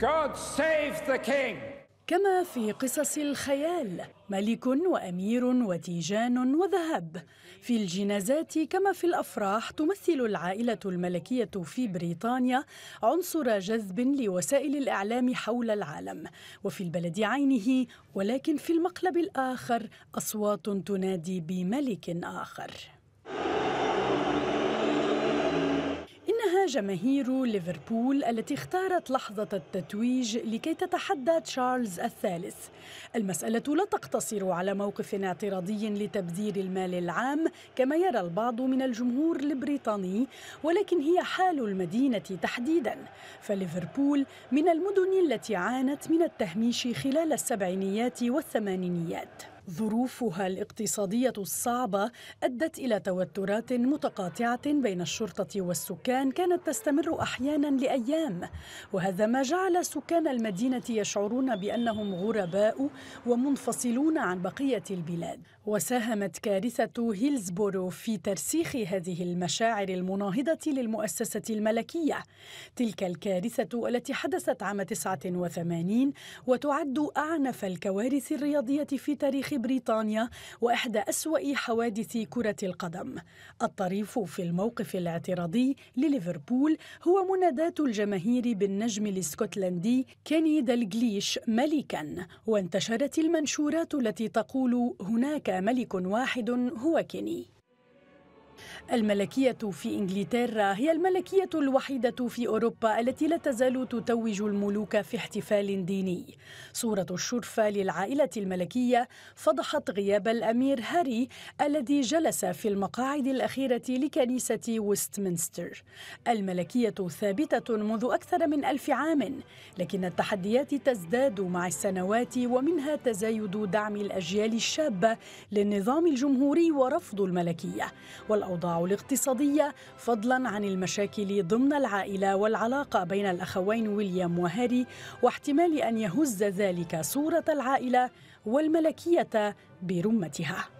God save the king. كما في قصص الخيال ملك وامير وتيجان وذهب في الجنازات كما في الافراح تمثل العائله الملكيه في بريطانيا عنصر جذب لوسائل الاعلام حول العالم وفي البلد عينه ولكن في المقلب الاخر اصوات تنادي بملك اخر جماهير ليفربول التي اختارت لحظة التتويج لكي تتحدى تشارلز الثالث. المسألة لا تقتصر على موقف اعتراضي لتبذير المال العام كما يرى البعض من الجمهور البريطاني، ولكن هي حال المدينة تحديدا، فليفربول من المدن التي عانت من التهميش خلال السبعينيات والثمانينيات. ظروفها الاقتصادية الصعبة أدت إلى توترات متقاطعة بين الشرطة والسكان كانت تستمر أحيانا لأيام وهذا ما جعل سكان المدينة يشعرون بأنهم غرباء ومنفصلون عن بقية البلاد وساهمت كارثة هيلزبورو في ترسيخ هذه المشاعر المناهضة للمؤسسة الملكية تلك الكارثة التي حدثت عام 89 وتعد أعنف الكوارث الرياضية في تاريخ بريطانيا وإحدى أسوأ حوادث كرة القدم الطريف في الموقف الاعتراضي لليفربول هو مناداة الجماهير بالنجم الاسكتلندي كيني دالجليش ملكا وانتشرت المنشورات التي تقول هناك ملك واحد هو كيني الملكية في إنجلترا هي الملكية الوحيدة في أوروبا التي لا تزال تتوج الملوك في احتفال ديني صورة الشرفة للعائلة الملكية فضحت غياب الأمير هاري الذي جلس في المقاعد الأخيرة لكنيسة ويستمنستر الملكية ثابتة منذ أكثر من ألف عام لكن التحديات تزداد مع السنوات ومنها تزايد دعم الأجيال الشابة للنظام الجمهوري ورفض الملكية والأ الأوضاع الاقتصادية فضلا عن المشاكل ضمن العائلة والعلاقة بين الأخوين ويليام وهاري واحتمال أن يهز ذلك صورة العائلة والملكية برمتها